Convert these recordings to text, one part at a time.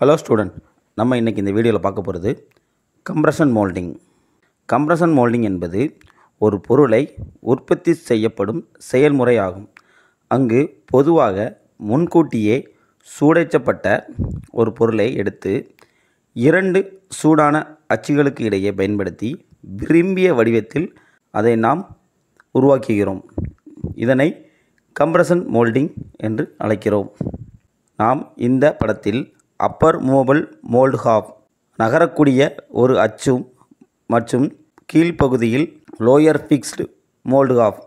hello student நம்ம இன்றைக்கி இந்த வீடியோவில் பார்க்க போகிறது கம்ப்ரஷன் மோல்டிங் கம்ப்ரஷன் மோல்டிங் என்பது ஒரு பொருளை உற்பத்தி செய்யப்படும் செயல்முறை ஆகும் அங்கு பொதுவாக முன்கூட்டியே சூடைச்சப்பட்ட ஒரு பொருளை எடுத்து இரண்டு சூடான அச்சுகளுக்கு இடையே பயன்படுத்தி விரும்பிய வடிவத்தில் அதை நாம் உருவாக்குகிறோம் இதனை கம்ப்ரஷன் மோல்டிங் என்று அழைக்கிறோம் நாம் இந்த படத்தில் அப்பர் மோபல் மோல்டுஹாப் நகரக்கூடிய ஒரு அச்சும் மற்றும் கீழ்ப்பகுதியில் லோயர் ஃபிக்ஸ்டு மோல்டுஹாப்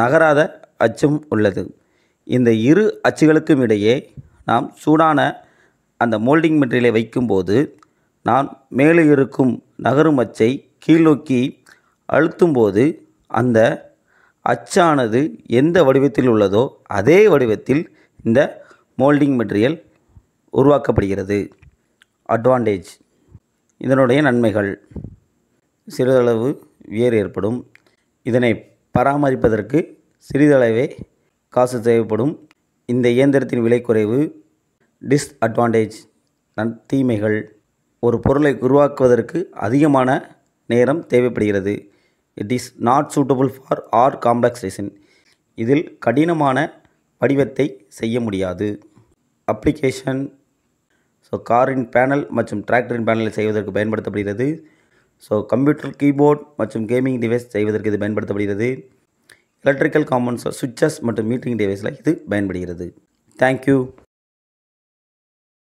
நகராத அச்சும் உள்ளது இந்த இரு அச்சுகளுக்கும் இடையே நாம் சூடான அந்த மோல்டிங் மெட்டீரியலை வைக்கும்போது நான் மேலே இருக்கும் நகரும் அச்சை கீழ்நோக்கி அழுத்தும்போது அந்த அச்சானது எந்த வடிவத்தில் உள்ளதோ அதே வடிவத்தில் இந்த மோல்டிங் மெட்டீரியல் உருவாக்கப்படுகிறது அட்வான்டேஜ் இதனுடைய நன்மைகள் சிறிதளவு வியர் ஏற்படும் இதனை பராமரிப்பதற்கு சிறிதளவே காசு தேவைப்படும் இந்த இயந்திரத்தின் விலை குறைவு டிஸ்அட்வான்டேஜ் நன் தீமைகள் ஒரு பொருளை உருவாக்குவதற்கு அதிகமான நேரம் தேவைப்படுகிறது it is not suitable for are complex இதில் கடினமான வடிவத்தை செய்ய முடியாது அப்ளிகேஷன் ஸோ காரின் பேனல் மற்றும் டிராக்டரின் பேனலை செய்வதற்கு பயன்படுத்தப்படுகிறது ஸோ கம்ப்யூட்டர் கீபோர்ட் மற்றும் கேமிங் டிவைஸ் செய்வதற்கு இது பயன்படுத்தப்படுகிறது எலக்ட்ரிக்கல் காமன்ஸ் சுவிட்சஸ் மற்றும் மீட்டிங் டிவைஸில் இது பயன்படுகிறது தேங்க்யூ